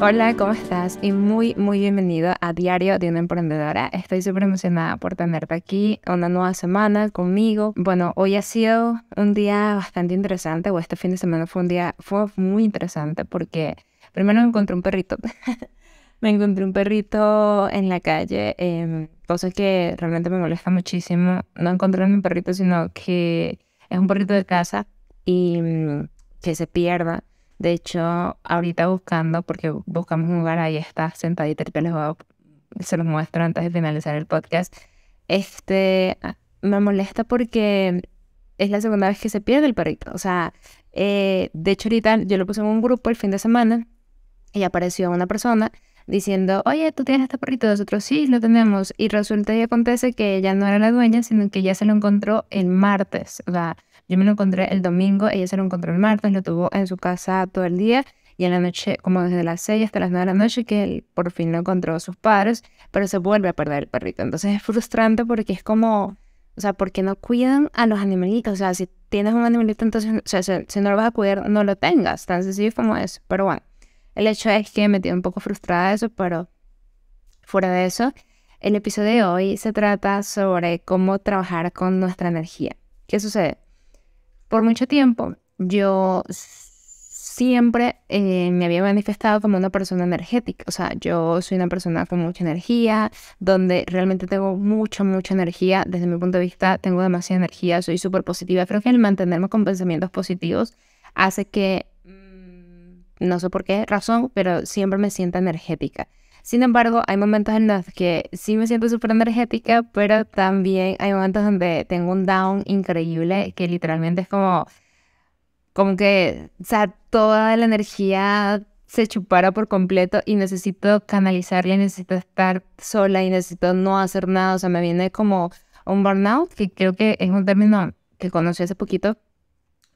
Hola, ¿cómo estás? Y muy, muy bienvenido a Diario de una Emprendedora. Estoy súper emocionada por tenerte aquí una nueva semana conmigo. Bueno, hoy ha sido un día bastante interesante, o este fin de semana fue un día, fue muy interesante porque primero me encontré un perrito. me encontré un perrito en la calle, em, cosa que realmente me molesta muchísimo. No encontré un perrito, sino que es un perrito de casa y mm, que se pierda. De hecho, ahorita buscando, porque buscamos un lugar, ahí está sentadita, te los voy a, se los muestro antes de finalizar el podcast. Este, ah, me molesta porque es la segunda vez que se pierde el perrito. O sea, eh, de hecho ahorita yo lo puse en un grupo el fin de semana y apareció una persona diciendo, oye, tú tienes este perrito, nosotros sí lo tenemos. Y resulta y acontece que ella no era la dueña, sino que ella se lo encontró el martes. O sea, yo me lo encontré el domingo, ella se lo encontró el martes, lo tuvo en su casa todo el día y en la noche, como desde las 6 hasta las 9 de la noche, que él por fin lo encontró a sus padres, pero se vuelve a perder el perrito. Entonces es frustrante porque es como, o sea, porque no cuidan a los animalitos? O sea, si tienes un animalito, entonces, o sea, si, no lo vas a cuidar, no lo tengas. Tan sencillo como es, pero bueno. El hecho es que me tiene un poco frustrada de eso, pero fuera de eso, el episodio de hoy se trata sobre cómo trabajar con nuestra energía. ¿Qué sucede? Por mucho tiempo yo siempre eh, me había manifestado como una persona energética. O sea, yo soy una persona con mucha energía, donde realmente tengo mucha, mucha energía. Desde mi punto de vista, tengo demasiada energía, soy súper positiva. Creo que el mantenerme con pensamientos positivos hace que no sé por qué razón, pero siempre me siento energética. Sin embargo, hay momentos en los que sí me siento súper energética, pero también hay momentos donde tengo un down increíble que literalmente es como, como que, o sea, toda la energía se chupara por completo y necesito canalizarla, y necesito estar sola y necesito no hacer nada. O sea, me viene como un burnout, que creo que es un término que conocí hace poquito,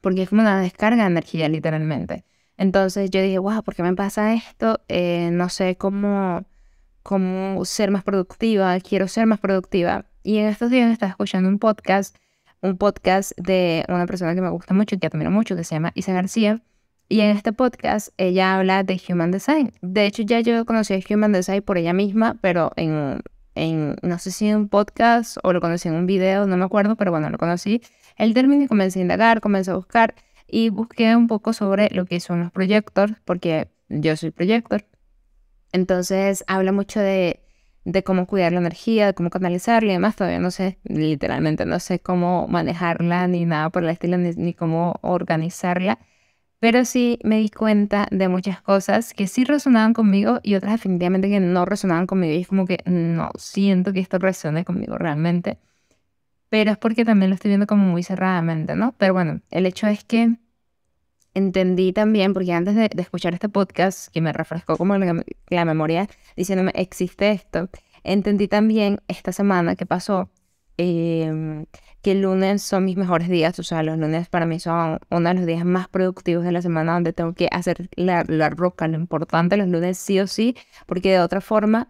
porque es como una descarga de energía, literalmente. Entonces yo dije, wow, ¿por qué me pasa esto? Eh, no sé cómo, cómo ser más productiva, quiero ser más productiva. Y en estos días estaba escuchando un podcast, un podcast de una persona que me gusta mucho, que admiro mucho, que se llama Isa García. Y en este podcast ella habla de Human Design. De hecho, ya yo conocí a Human Design por ella misma, pero en, en no sé si en un podcast o lo conocí en un video, no me acuerdo, pero bueno, lo conocí. El término y comencé a indagar, comencé a buscar y busqué un poco sobre lo que son los proyectos, porque yo soy proyector. Entonces habla mucho de, de cómo cuidar la energía, de cómo canalizarla y demás. Todavía no sé, literalmente no sé cómo manejarla ni nada por el estilo, ni, ni cómo organizarla. Pero sí me di cuenta de muchas cosas que sí resonaban conmigo y otras definitivamente que no resonaban conmigo. Y es como que no siento que esto resone conmigo realmente pero es porque también lo estoy viendo como muy cerradamente, ¿no? Pero bueno, el hecho es que entendí también, porque antes de, escuchar este podcast, que me refrescó como la, memoria diciéndome, existe esto, entendí también esta semana que pasó em, que el lunes son mis mejores días, o sea, los lunes para mí son uno de los días más productivos de la semana donde tengo que hacer la roca, lo importante los lunes sí o sí, porque de otra forma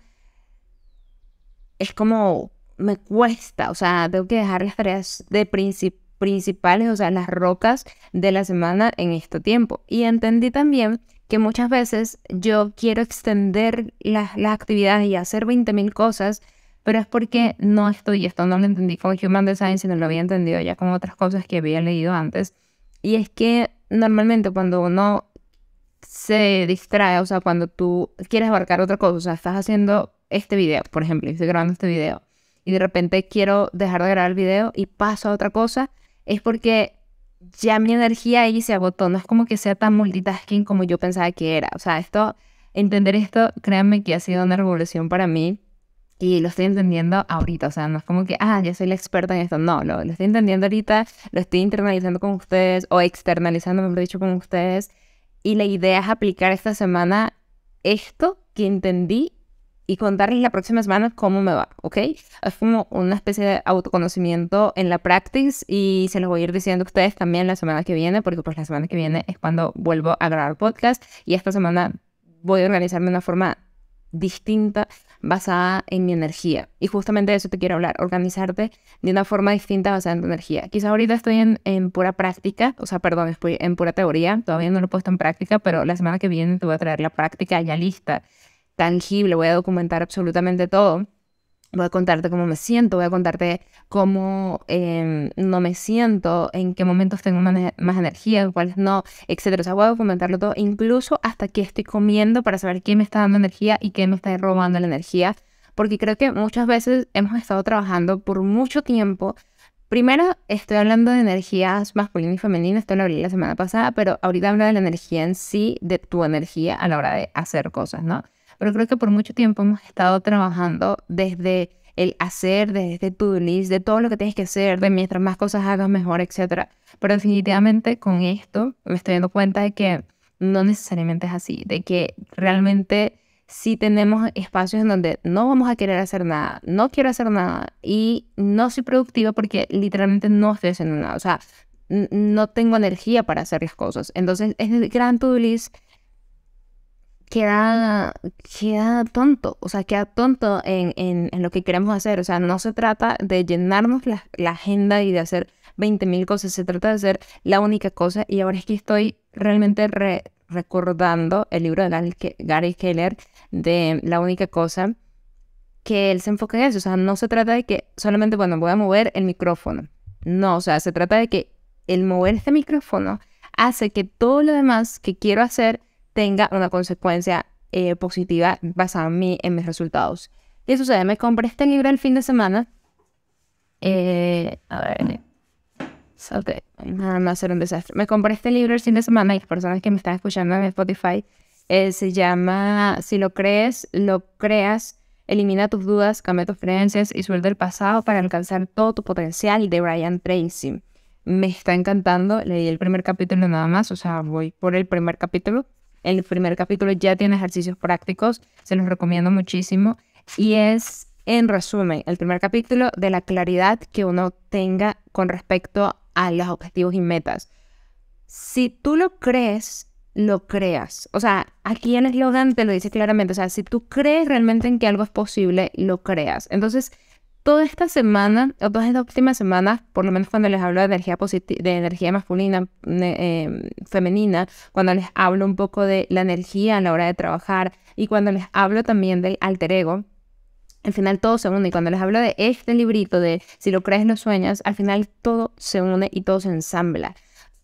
es como me cuesta, o sea, tengo que dejar las tareas de principales, o sea, las rocas de la semana en este tiempo. Y entendí también que muchas veces yo quiero extender las, las actividades y hacer 20.000 cosas, pero es porque no estoy, esto no lo entendí con Human Design, sino lo había entendido ya con otras cosas que había leído antes. Y es que normalmente cuando uno se distrae, o sea, cuando tú quieres abarcar otra cosa, o sea, estás haciendo este video, por ejemplo, estoy grabando este video, y de repente quiero dejar de grabar el video y paso a otra cosa, es porque ya mi energía ahí se agotó. No es como que sea tan multitasking como yo pensaba que era. O sea, esto, entender esto, créanme que ha sido una revolución para mí y lo estoy entendiendo ahorita. O sea, no es como que, ah, ya soy la experta en esto. No, lo, lo estoy entendiendo ahorita, lo estoy internalizando con ustedes o externalizando, mejor dicho, con ustedes. Y la idea es aplicar esta semana esto que entendí y contarles la próxima semana cómo me va, ¿ok? Es como una especie de autoconocimiento en la practice y se los voy a ir diciendo a ustedes también la semana que viene, porque pues la semana que viene es cuando vuelvo a grabar podcast y esta semana voy a organizarme de una forma distinta basada en mi energía. Y justamente de eso te quiero hablar, organizarte de una forma distinta basada en tu energía. Quizá ahorita estoy en, en, pura práctica, o sea, perdón, estoy en pura teoría, todavía no lo he puesto en práctica, pero la semana que viene te voy a traer la práctica ya lista tangible, voy a documentar absolutamente todo. Voy a contarte cómo me siento, voy a contarte cómo em, no me siento, en qué momentos tengo más, energía, cuáles no, etc. O sea, voy a documentarlo todo, incluso hasta qué estoy comiendo para saber qué me está dando energía y qué me está robando la energía. Porque creo que muchas veces hemos estado trabajando por mucho tiempo Primero, estoy hablando de energías masculinas y femeninas, esto lo abrí la semana pasada, pero ahorita hablo de la energía en sí, de tu energía a la hora de hacer cosas, ¿no? pero creo que por mucho tiempo hemos estado trabajando desde el hacer, desde tu este list, de todo lo que tienes que hacer, de mientras más cosas hagas mejor, etc. Pero definitivamente con esto me estoy dando cuenta de que no necesariamente es así, de que realmente sí tenemos espacios en donde no vamos a querer hacer nada, no quiero hacer nada y no soy productiva porque literalmente no estoy haciendo nada, o sea, no tengo energía para hacer las cosas. Entonces es el gran to list queda, queda tonto, o sea, queda tonto en, en, en, lo que queremos hacer. O sea, no se trata de llenarnos la, agenda y de hacer 20.000 cosas, se trata de hacer la única cosa. Y ahora es que estoy realmente recordando el libro de Gary Keller de La única cosa que él se enfoca en eso. O sea, no se trata de que solamente, bueno, voy a mover el micrófono. No, o sea, se trata de que el mover este micrófono hace que todo lo demás que quiero hacer tenga una consecuencia eh, positiva basada en, mí, en mis resultados. ¿Qué sucede? Me compré este libro el fin de semana. Eh, a ver, salte. Nada más ser un desastre. Me compré este libro el fin de semana y las personas que me están escuchando en Spotify eh, se llama Si lo crees, lo creas. Elimina tus dudas, cambia tus creencias y suelta el pasado para alcanzar todo tu potencial de Brian Tracy. Me está encantando, leí el primer capítulo nada más, o sea, voy por el primer capítulo. El primer capítulo ya tiene ejercicios prácticos, se los recomiendo muchísimo. Y es, en resumen, el primer capítulo de la claridad que uno tenga con respecto a los objetivos y metas. Si tú lo crees, lo creas. O sea, aquí en eslogan te lo dice claramente. O sea, si tú crees realmente en que algo es posible, lo creas. Entonces, toda esta semana, o todas estas últimas semanas, por lo menos cuando les hablo de energía, de energía masculina, em, femenina, cuando les hablo un poco de la energía a la hora de trabajar y cuando les hablo también del alter ego, al final todo se une. Y cuando les hablo de este librito, de si lo crees, lo sueñas, al final todo se une y todo se ensambla.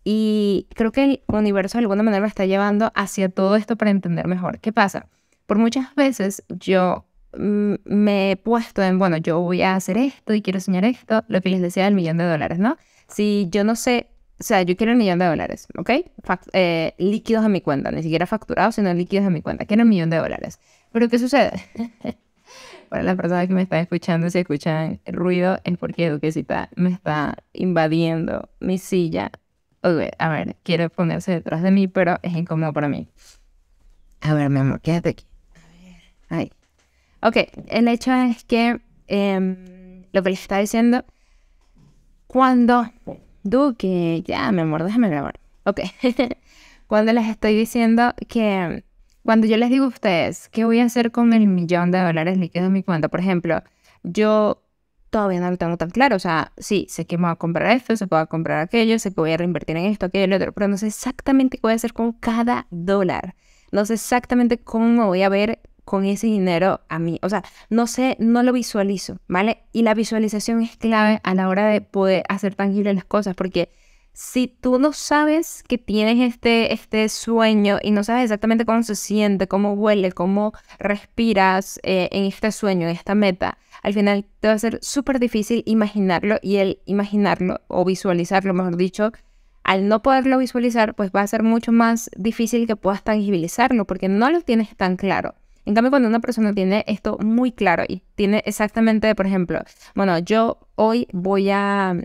Y creo que el universo de alguna manera me está llevando hacia todo esto para entender mejor. ¿Qué pasa? Por muchas veces yo Mm, me he puesto en, bueno, yo voy a hacer esto y quiero soñar esto, lo que les decía El millón de dólares, ¿no? Si yo no sé, o sea, yo quiero el millón de dólares, ¿ok? Eh, líquidos a mi cuenta, ni siquiera facturados, sino líquidos a mi cuenta, quiero un millón de dólares. Pero ¿qué sucede? Para las personas que me están escuchando, si escuchan el ruido, es porque Duquesita me está invadiendo mi silla. a ver, quiere ponerse detrás de mí, pero es incómodo para mí. A ver, mi amor, quédate aquí. A ver. Ay, Ok, el hecho es que em, lo que les estaba diciendo, cuando Duque, ya mi amor, déjame grabar. Ok, cuando les estoy diciendo que, cuando yo les digo a ustedes, ¿qué voy a hacer con el millón de dólares líquidos en mi cuenta? Por ejemplo, yo todavía no lo tengo tan claro. O sea, sí, sé que me voy a comprar esto, sé que voy a comprar aquello, sé que voy a reinvertir en esto, aquello, el otro, pero no sé exactamente qué voy a hacer con cada dólar. No sé exactamente cómo voy a ver con ese dinero a mí. O sea, no sé, no lo visualizo, ¿vale? Y la visualización es clave a la hora de poder hacer tangibles las cosas, porque si tú no sabes que tienes este, este sueño y no sabes exactamente cómo se siente, cómo huele, cómo respiras eh, en este sueño, en esta meta, al final te va a ser súper difícil imaginarlo y el imaginarlo o visualizarlo, mejor dicho, al no poderlo visualizar, pues va a ser mucho más difícil que puedas tangibilizarlo porque no lo tienes tan claro. En cambio, cuando una persona tiene esto muy claro y tiene exactamente, por ejemplo, bueno, yo hoy voy a...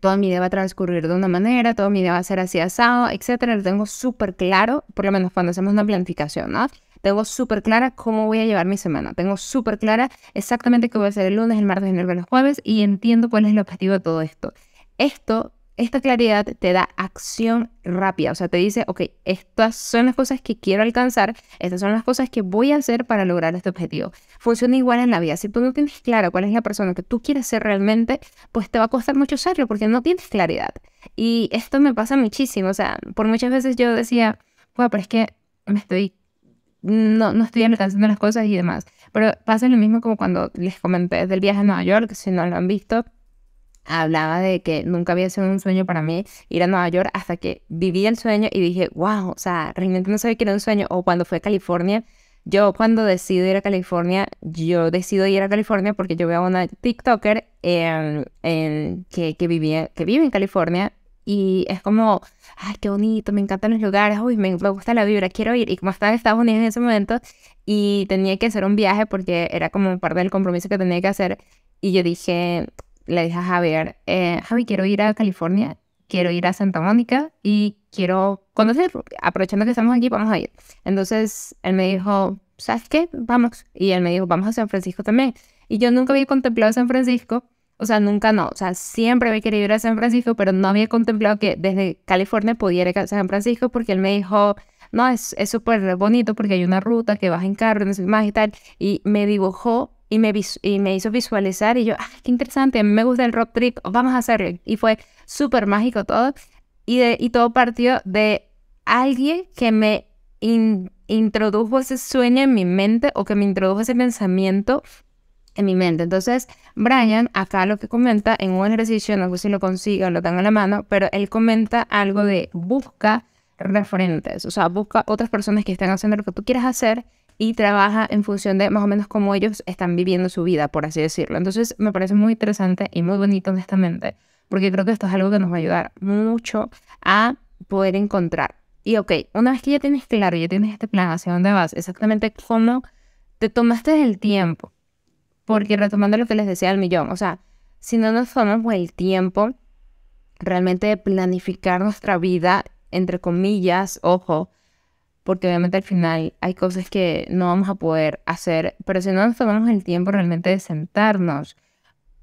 Toda mi día va a transcurrir de una manera, todo mi día va a ser así asado, etcétera. Lo tengo súper claro, por lo menos cuando hacemos una planificación, ¿no? Tengo súper clara cómo voy a llevar mi semana. Tengo súper clara exactamente qué voy a hacer el lunes, el martes, el miércoles, el jueves y entiendo cuál es el objetivo de todo esto. Esto esta claridad te da acción rápida, o sea, te dice, ok, estas son las cosas que quiero alcanzar, estas son las cosas que voy a hacer para lograr este objetivo. Funciona igual en la vida, si tú no tienes claro cuál es la persona que tú quieres ser realmente, pues te va a costar mucho serlo porque no tienes claridad. Y esto me pasa muchísimo, o sea, por muchas veces yo decía, bueno, pero es que me estoy no, no estoy alcanzando las cosas y demás. Pero pasa lo mismo como cuando les comenté del viaje a Nueva York, si no lo han visto, hablaba de que nunca había sido un sueño para mí ir a Nueva York hasta que viví el sueño y dije, wow, o sea, realmente no sabía que era un sueño. O cuando fue a California, yo cuando decido ir a California, yo decido ir a California porque yo veo a una TikToker en, que, que, vivía, que vive en California y es como, ay, qué bonito, me encantan los lugares, uy, me, me, gusta la vibra, quiero ir. Y como estaba en Estados Unidos en ese momento y tenía que hacer un viaje porque era como parte del compromiso que tenía que hacer. Y yo dije, le dije a Javier, eh, Javi, quiero ir a California, quiero ir a Santa Mónica y quiero conocer, aprovechando que estamos aquí, vamos a ir. Entonces él me dijo, ¿sabes qué? Vamos. Y él me dijo, vamos a San Francisco también. Y yo nunca había contemplado San Francisco, o sea, nunca no, o sea, siempre había querido ir a San Francisco, pero no había contemplado que desde California pudiera ir a San Francisco porque él me dijo, no, es súper bonito porque hay una ruta que vas en carro, no sé más y tal. Y me dibujó y me, hizo visualizar y yo, ah, qué interesante, me gusta el rock trip, vamos a hacerlo. Y fue súper mágico todo. Y, y todo partió de alguien que me introdujo ese sueño en mi mente o que me introdujo ese pensamiento en mi mente. Entonces, Brian, acá lo que comenta en un ejercicio, no sé si lo consigo, lo tengo en la mano, pero él comenta algo de busca referentes, o sea, busca otras personas que estén haciendo lo que tú quieras hacer y trabaja en función de más o menos cómo ellos están viviendo su vida, por así decirlo. Entonces me parece muy interesante y muy bonito, honestamente, porque creo que esto es algo que nos va a ayudar mucho a poder encontrar. Y ok, una vez que ya tienes claro, ya tienes este plan, hacia dónde vas, exactamente cómo te tomaste el tiempo, porque retomando lo que les decía al millón, o sea, si no nos tomamos el tiempo realmente de planificar nuestra vida, entre comillas, ojo, porque obviamente al final hay cosas que no vamos a poder hacer, pero si no nos tomamos el tiempo realmente de sentarnos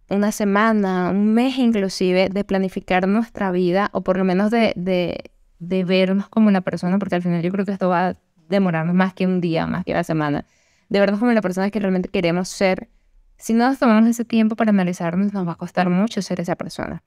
una semana, un mes inclusive, de planificar nuestra vida o por lo menos de, de, de vernos como una persona, porque al final yo creo que esto va a demorarnos más que un día, más que una semana, de vernos como la persona que realmente queremos ser. Si no nos tomamos ese tiempo para analizarnos, nos va a costar mucho ser esa persona.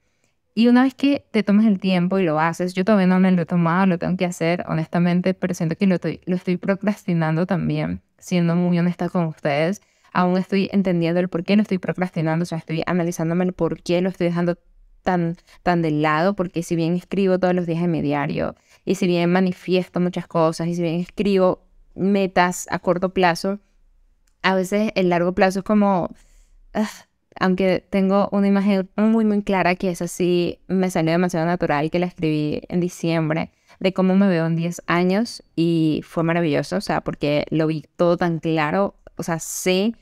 Y una vez que te tomas el tiempo y lo haces, yo todavía no me lo he tomado, lo tengo que hacer, honestamente, pero siento que lo estoy, lo estoy procrastinando también, siendo muy honesta con ustedes. Aún estoy entendiendo el por qué lo estoy procrastinando, o sea, estoy analizándome el por qué lo estoy dejando tan, tan de lado, porque si bien escribo todos los días en mi diario, y si bien manifiesto muchas cosas, y si bien escribo metas a corto plazo, a veces el largo plazo es como, aunque tengo una imagen muy, muy clara que es así, me salió demasiado natural que la escribí en diciembre, de cómo me veo en 10 años y fue maravilloso, o sea, porque lo vi todo tan claro, o sea, sé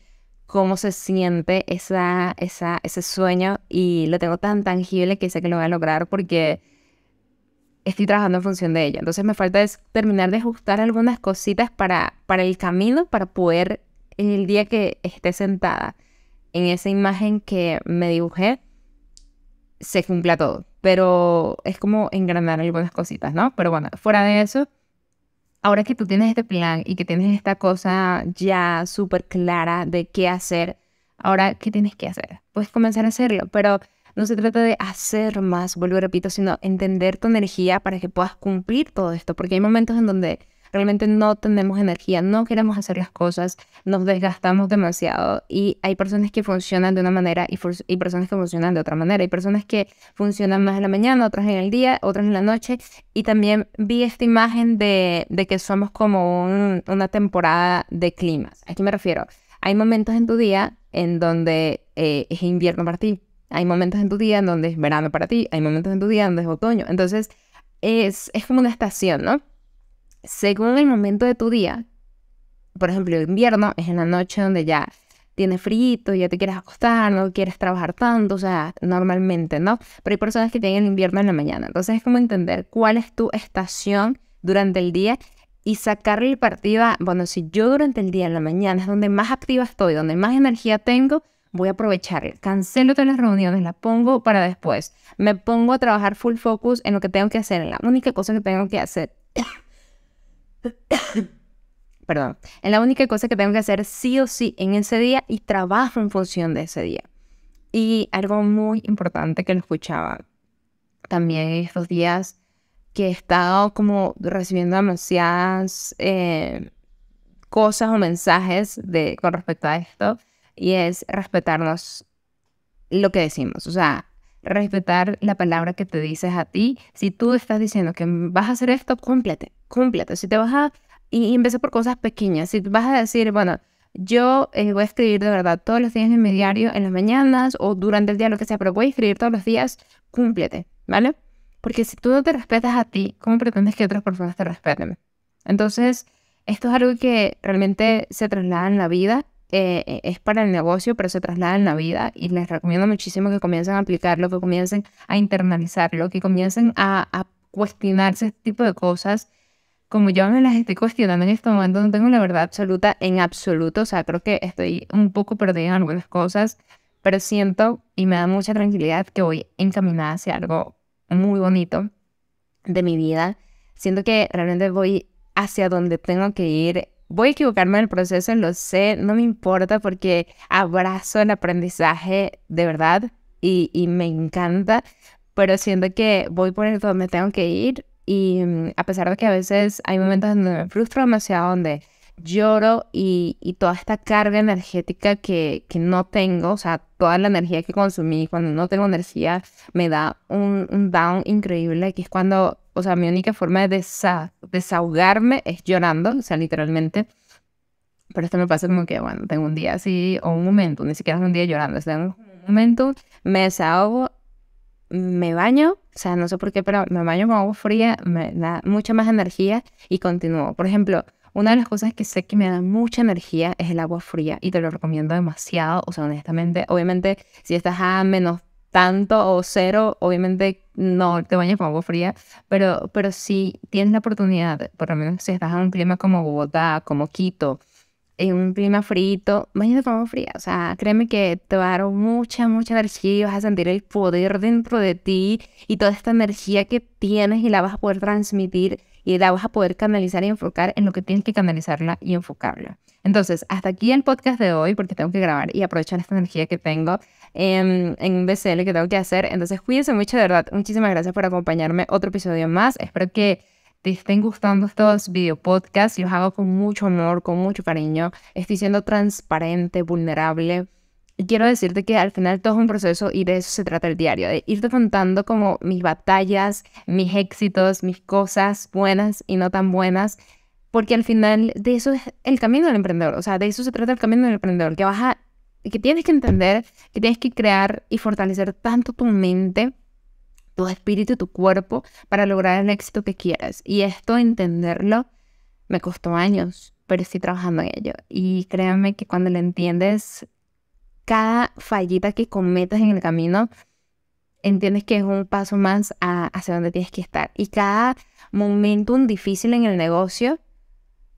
cómo se siente esa, ese sueño y lo tengo tan tangible que sé que lo voy a lograr porque estoy trabajando en función de ella Entonces me falta es terminar de ajustar algunas cositas para, para el camino, para poder el día que esté sentada en esa imagen que me dibujé se cumpla todo. Pero es como engranar algunas cositas, ¿no? Pero bueno, fuera de eso, ahora que tú tienes este plan y que tienes esta cosa ya súper clara de qué hacer, ahora, ¿qué tienes que hacer? Puedes comenzar a hacerlo, pero no se trata de hacer más, vuelvo repito, sino entender tu energía para que puedas cumplir todo esto, porque hay momentos en donde realmente no tenemos energía, no queremos hacer las cosas, nos desgastamos demasiado y hay personas que funcionan de una manera y, personas que funcionan de otra manera. Hay personas que funcionan más en la mañana, otras en el día, otras en la noche y también vi esta imagen de, que somos como una temporada de climas. ¿A qué me refiero? Hay momentos en tu día en donde eh, es invierno para ti, hay momentos en tu día en donde es verano para ti, hay momentos en tu día en donde es otoño. Entonces, es, es como una estación, ¿no? según el momento de tu día, por ejemplo, invierno es en la noche donde ya tienes frío, ya te quieres acostar, no quieres trabajar tanto, o sea, normalmente, ¿no? Pero hay personas que tienen invierno en la mañana. Entonces es como entender cuál es tu estación durante el día y sacarle partida. Bueno, si yo durante el día en la mañana es donde más activa estoy, donde más energía tengo, voy a aprovechar. Cancelo todas las reuniones, las pongo para después. Me pongo a trabajar full focus en lo que tengo que hacer, en la única cosa que tengo que hacer. Perdón, es la única cosa que tengo que hacer sí o sí en ese día y trabajo en función de ese día. Y algo muy importante que lo escuchaba también estos días, que he estado como recibiendo demasiadas eh, cosas o mensajes de, con respecto a esto, y es respetarnos lo que decimos, o sea, respetar la palabra que te dices a ti. Si tú estás diciendo que vas a hacer esto, cúmplete cúmplete, Si te vas a, y, y empieza por cosas pequeñas, si vas a decir, bueno, yo eh, voy a escribir de verdad todos los días en mi diario, en las mañanas o durante el día, lo que sea, pero voy a escribir todos los días, cúmplete, ¿vale? Porque si tú no te respetas a ti, ¿cómo pretendes que otras personas te respeten? Entonces, esto es algo que realmente se traslada en la vida, eh, eh, es para el negocio, pero se traslada en la vida y les recomiendo muchísimo que comiencen a aplicarlo, que comiencen a internalizarlo, que comiencen a, a cuestionarse este tipo de cosas como yo me las estoy cuestionando en este momento, no tengo la verdad absoluta en absoluto. O sea, creo que estoy un poco perdida en algunas cosas, pero siento y me da mucha tranquilidad que voy encaminada hacia algo muy bonito de mi vida. Siento que realmente voy hacia donde tengo que ir. Voy a equivocarme en el proceso, lo sé, no me importa porque abrazo el aprendizaje de verdad y, me encanta, pero siento que voy por el donde tengo que ir y mm, a pesar de que a veces hay momentos donde me frustro demasiado, donde lloro y, y toda esta carga energética que, que, no tengo, o sea, toda la energía que consumí, cuando no tengo energía, me da un, down increíble, que es cuando, o sea, mi única forma de desahogarme es llorando, o sea, literalmente. Pero esto me pasa como que, bueno, tengo un día así, o un momento, ni siquiera es un día llorando, es un momento, me desahogo me baño, o sea, no sé por qué, pero me baño con agua fría, me da mucha más energía y continúo. Por ejemplo, una de las cosas que sé que me da mucha energía es el agua fría y te lo recomiendo demasiado, o sea, honestamente, obviamente, si estás a menos tanto o cero, obviamente no te bañes con agua fría, pero, pero si tienes la oportunidad, por lo menos si estás en un clima como Bogotá, como Quito, en un clima frito, imagínate como fría. O sea, créeme que te va a dar mucha, mucha energía y vas a sentir el poder dentro de ti y toda esta energía que tienes y la vas a poder transmitir y la vas a poder canalizar y enfocar en lo que tienes que canalizarla y enfocarla. Entonces, hasta aquí el podcast de hoy porque tengo que grabar y aprovechar esta energía que tengo em, en, un BCL que tengo que hacer. Entonces, cuídense mucho, de verdad. Muchísimas gracias por acompañarme otro episodio más. Espero que estén gustando estos videopodcasts. Los hago con mucho amor, con mucho cariño. Estoy siendo transparente, vulnerable. Y quiero decirte que al final todo es un proceso y de eso se trata el diario, de irte contando como mis batallas, mis éxitos, mis cosas buenas y no tan buenas, porque al final de eso es el camino del emprendedor, o sea, de eso se trata el camino del emprendedor, que vas a, que tienes que entender, que tienes que crear y fortalecer tanto tu mente tu espíritu y tu cuerpo para lograr el éxito que quieras. Y esto, entenderlo, me costó años, pero estoy trabajando en ello. Y créanme que cuando lo entiendes, cada fallita que cometas en el camino, entiendes que es un paso más hacia donde tienes que estar. Y cada momento difícil en el negocio,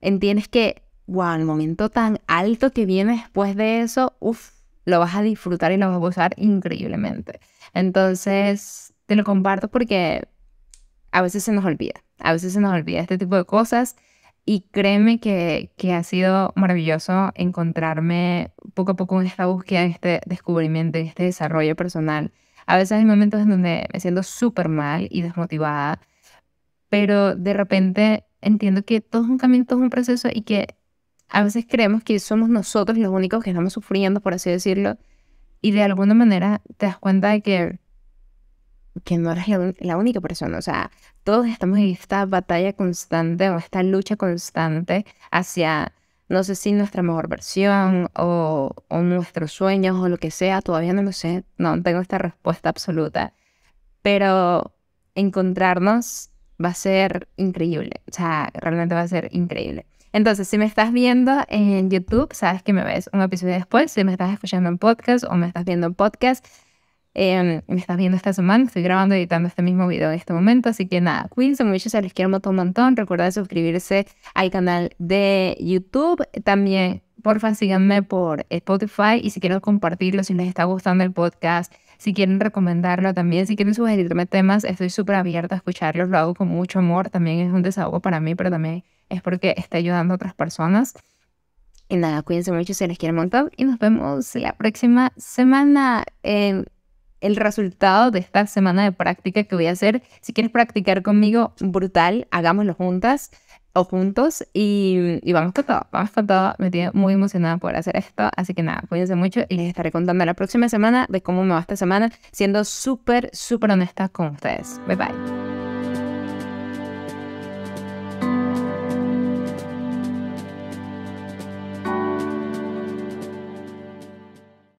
entiendes que, wow, el momento tan alto que viene después de eso, uff, lo vas a disfrutar y lo vas a gozar increíblemente. Entonces, te lo comparto porque a veces se nos olvida, a veces se nos olvida este tipo de cosas y créeme que, que ha sido maravilloso encontrarme poco a poco en esta búsqueda, en este descubrimiento, en este desarrollo personal. A veces hay momentos en donde me siento súper mal y desmotivada, pero de repente entiendo que todo es un camino, todo es un proceso y que a veces creemos que somos nosotros los únicos que estamos sufriendo, por así decirlo, y de alguna manera te das cuenta de que que no eres la única persona, o sea, todos estamos en esta batalla constante o esta lucha constante hacia, no sé si nuestra mejor versión o, nuestros sueños o lo que sea, todavía no lo sé, no tengo esta respuesta absoluta, pero encontrarnos va a ser increíble, o sea, realmente va a ser increíble. Entonces, si me estás viendo en YouTube, sabes que me ves un episodio después, si me estás escuchando en podcast o me estás viendo en podcast, Em, me estás viendo esta semana, estoy grabando y editando este mismo video en este momento, así que nada, cuídense mucho, se les quiero un montón, recuerda Recuerden suscribirse al canal de YouTube, también porfa síganme por Spotify y si quieren compartirlo, si les está gustando el podcast, si quieren recomendarlo también, si quieren sugerirme temas, estoy súper abierta a escucharlos, lo hago con mucho amor, también es un desahogo para mí, pero también es porque está ayudando a otras personas. Y nada, cuídense mucho se les un montón, y nos vemos la próxima semana. Em, el resultado de esta semana de práctica que voy a hacer. Si quieres practicar conmigo, brutal, hagámoslo juntas o juntos y, y vamos con todo, vamos con todo. Me estoy muy emocionada por hacer esto, así que nada, cuídense mucho y les estaré contando la próxima semana de cómo me va esta semana, siendo súper, súper honesta con ustedes. Bye bye.